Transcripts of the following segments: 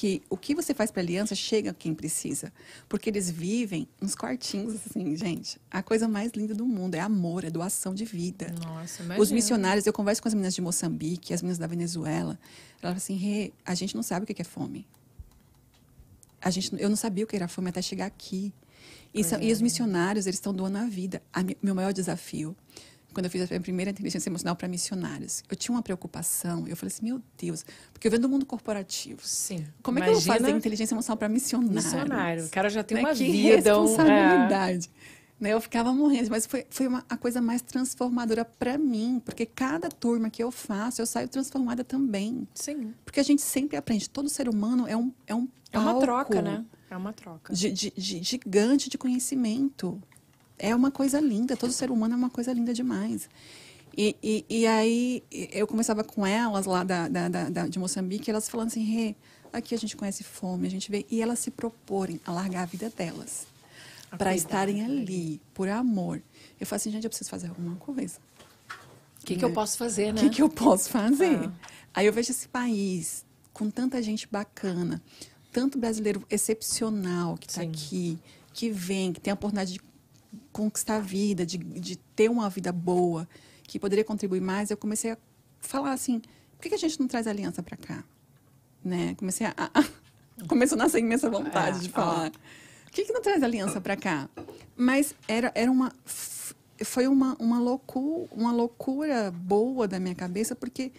que o que você faz para aliança chega a quem precisa. Porque eles vivem nos quartinhos, assim, gente. A coisa mais linda do mundo é amor, é doação de vida. Nossa, imagina. Os missionários, eu converso com as meninas de Moçambique, as meninas da Venezuela. Elas assim, Rê, a gente não sabe o que é fome. A gente, eu não sabia o que era fome até chegar aqui. E, é. e os missionários, eles estão doando a vida. A, meu maior desafio quando eu fiz a primeira inteligência emocional para missionários. Eu tinha uma preocupação, eu falei assim, meu Deus, porque eu venho do mundo corporativo. Sim. Como é que eu vou fazer inteligência emocional para missionários? Missionário, o cara já tem né? uma que vida. responsabilidade. É. Né? Eu ficava morrendo, mas foi, foi uma, a coisa mais transformadora para mim, porque cada turma que eu faço, eu saio transformada também. Sim. Porque a gente sempre aprende, todo ser humano é um, é um É uma troca, né? É uma troca. De, de, de, gigante de conhecimento é uma coisa linda, todo ser humano é uma coisa linda demais. E, e, e aí eu começava com elas lá da, da, da, de Moçambique, elas falando assim, Rê, hey, aqui a gente conhece fome, a gente vê. E elas se proporem a largar a vida delas para estarem né? ali, por amor. Eu falei assim, gente, eu preciso fazer alguma coisa. O que, que eu posso fazer, né? O que, né? que eu posso fazer? Ah. Aí eu vejo esse país com tanta gente bacana, tanto brasileiro excepcional que está aqui, que vem, que tem a oportunidade de conquistar a vida, de, de ter uma vida boa, que poderia contribuir mais, eu comecei a falar assim, por que, a gente não traz a aliança para cá? Né? Comecei a, a, a, Começou a nascer imensa vontade é, de falar. Por que, não traz a aliança para cá? Mas era, era uma... Foi uma, uma, loucura, uma loucura boa da minha cabeça, porque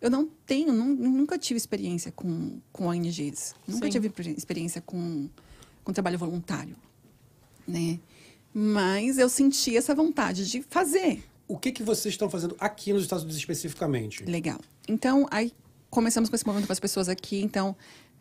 eu não tenho, nunca tive experiência com, com ONGs. Nunca Sim. tive experiência com, com trabalho voluntário, né? Mas eu senti essa vontade de fazer. O que, que vocês estão fazendo aqui nos Estados Unidos especificamente? Legal. Então, aí começamos com esse momento com as pessoas aqui. Então,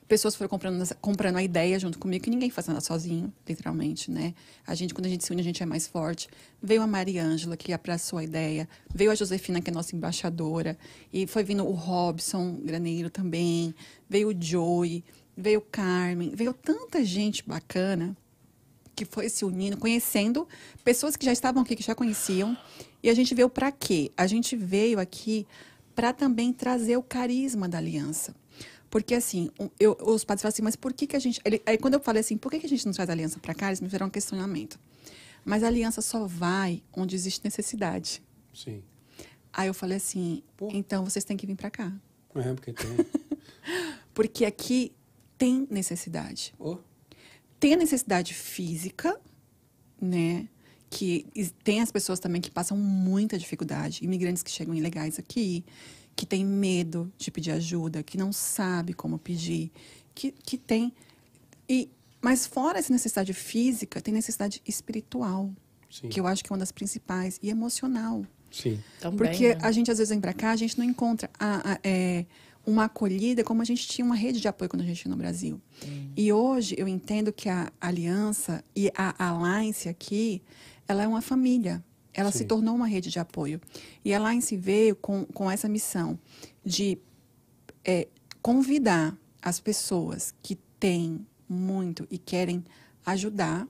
pessoas foram comprando, comprando a ideia junto comigo, que ninguém faz nada sozinho, literalmente, né? A gente, quando a gente se une, a gente é mais forte. Veio a Maria Ângela, que abraçou a ideia. Veio a Josefina, que é nossa embaixadora. E foi vindo o Robson Graneiro também. Veio o Joey. Veio o Carmen. Veio tanta gente bacana que foi se unindo, conhecendo pessoas que já estavam aqui, que já conheciam. E a gente veio para quê? A gente veio aqui para também trazer o carisma da aliança. Porque, assim, eu, os padres falam assim, mas por que, que a gente. Ele, aí, quando eu falei assim, por que, que a gente não traz a aliança para cá? Eles me fizeram um questionamento. Mas a aliança só vai onde existe necessidade. Sim. Aí eu falei assim, Pô. então vocês têm que vir para cá. É, porque tem. porque aqui tem necessidade. Oh. Tem a necessidade física, né? Que tem as pessoas também que passam muita dificuldade, imigrantes que chegam ilegais aqui, que tem medo de pedir ajuda, que não sabe como pedir, que, que tem. E, mas fora essa necessidade física, tem necessidade espiritual, Sim. que eu acho que é uma das principais, e emocional. Sim. Também, Porque né? a gente, às vezes, vem pra cá, a gente não encontra. A, a, é, uma acolhida como a gente tinha uma rede de apoio quando a gente tinha no Brasil. Uhum. E hoje eu entendo que a aliança e a alliance aqui, ela é uma família. Ela Sim. se tornou uma rede de apoio. E a alliance veio com, com essa missão de é, convidar as pessoas que têm muito e querem ajudar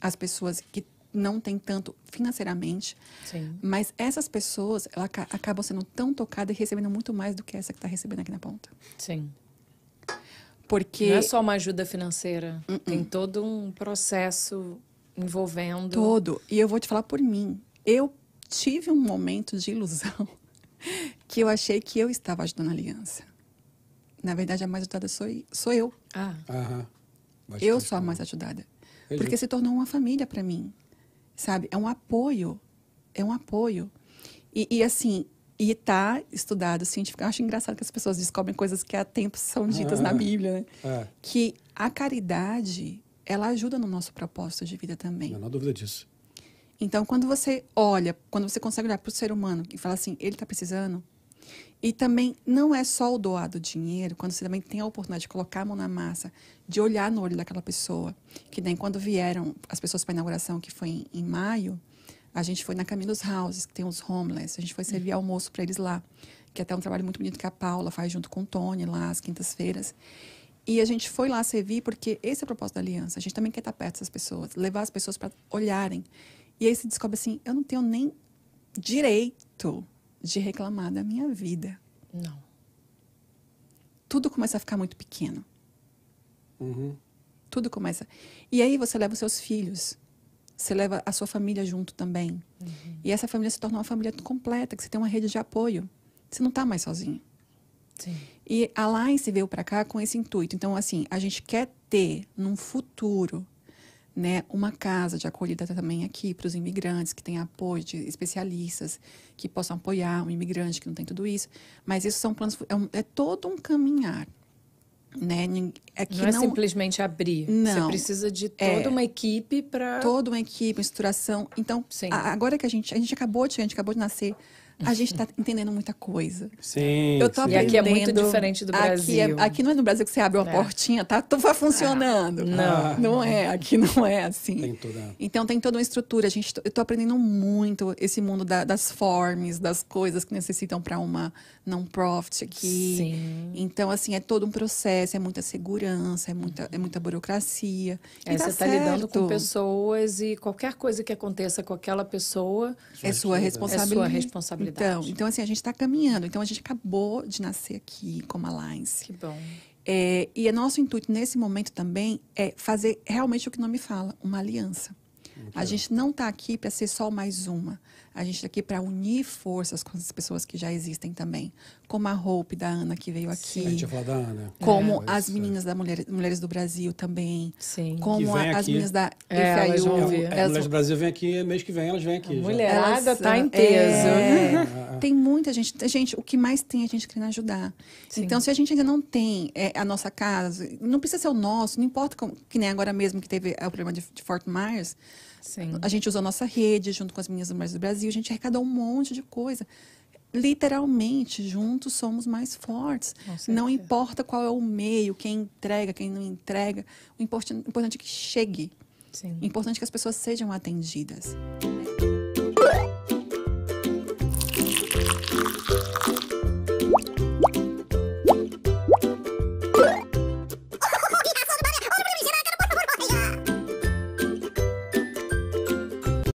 as pessoas que não tem tanto financeiramente. Sim. Mas essas pessoas, elas acabam sendo tão tocadas e recebendo muito mais do que essa que está recebendo aqui na ponta. Sim. Porque... Não é só uma ajuda financeira. Uh -uh. Tem todo um processo envolvendo... Todo. E eu vou te falar por mim. Eu tive um momento de ilusão que eu achei que eu estava ajudando a aliança. Na verdade, a mais ajudada sou, sou eu. Ah. Aham. eu sou a mais ajudada. Porque se tornou uma família para mim sabe? É um apoio, é um apoio. E, e assim, e tá estudado científico. Eu acho engraçado que as pessoas descobrem coisas que há tempos são ditas ah, na é. Bíblia, né? É. Que a caridade, ela ajuda no nosso propósito de vida também. Não há dúvida disso. Então, quando você olha, quando você consegue olhar para o ser humano e falar assim, ele está precisando, e também não é só o doar do dinheiro, quando você também tem a oportunidade de colocar a mão na massa, de olhar no olho daquela pessoa, que nem quando vieram as pessoas para a inauguração, que foi em, em, maio, a gente foi na dos Houses, que tem os homeless, a gente foi servir almoço para eles lá, que é até um trabalho muito bonito que a Paula faz junto com o Tony lá às quintas-feiras. E a gente foi lá servir porque esse é o propósito da aliança, a gente também quer estar perto dessas pessoas, levar as pessoas para olharem. E aí se descobre assim, eu não tenho nem direito de reclamar da minha vida. Não. Tudo começa a ficar muito pequeno. Uhum. Tudo começa. E aí você leva os seus filhos. Você leva a sua família junto também. Uhum. E essa família se torna uma família completa, que você tem uma rede de apoio. Você não está mais sozinho. Sim. E a se veio para cá com esse intuito. Então, assim, a gente quer ter num futuro né, uma casa de acolhida também aqui para os imigrantes, que tem apoio de especialistas, que possam apoiar um imigrante que não tem tudo isso. Mas isso são planos, é, um, é todo um caminhar. Né? É, é não, não é simplesmente abrir. Não, Você precisa de toda é, uma equipe para. Toda uma equipe, uma estruturação. Então, a, agora que a gente. A gente acabou de, a gente acabou de nascer a gente está entendendo muita coisa. Sim. Eu tô sim. aprendendo. E aqui é muito diferente do Brasil. Aqui, é, aqui não é no Brasil que você abre uma é. portinha, tá? Tudo vai funcionando. Ah, não. Ah. Não é, aqui não é assim. Tem toda... Então tem toda uma estrutura. A gente, eu estou aprendendo muito esse mundo da, das forms, das coisas que necessitam para uma non-profit aqui. Sim. Então, assim, é todo um processo, é muita segurança, é muita, é muita burocracia. É, tá você está lidando com pessoas e qualquer coisa que aconteça com aquela pessoa. É sua responsabilidade. É sua responsabilidade. Então, então assim, a gente está caminhando. Então, a gente acabou de nascer aqui como Alliance. Que bom. É, e é nosso intuito nesse momento também é fazer realmente o que o nome fala, uma aliança. A gente não está aqui para ser só mais uma. A gente está aqui para unir forças com as pessoas que já existem também. Como a Hope da Ana que veio aqui. Sim, a gente falar da Ana. Como é, as meninas da Mulher, Mulheres do Brasil também. Sim. Como a, as meninas da é, elas vão vir. Elas... É, mulheres do Brasil vem aqui, mês que vem elas vêm aqui. A mulherada está em peso. É. tem muita gente. Gente, o que mais tem a é gente querendo ajudar. Sim. Então, se a gente ainda não tem é, a nossa casa, não precisa ser o nosso, não importa como, que nem agora mesmo que teve o problema de, de Fort Myers. Sim. A gente usou a nossa rede junto com as meninas Mulheres do Brasil Brasil, a gente arrecadou um monte de coisa. Literalmente, juntos somos mais fortes. Não importa qual é o meio, quem entrega, quem não entrega. O importante, é que chegue. Sim. O importante é que as pessoas sejam atendidas.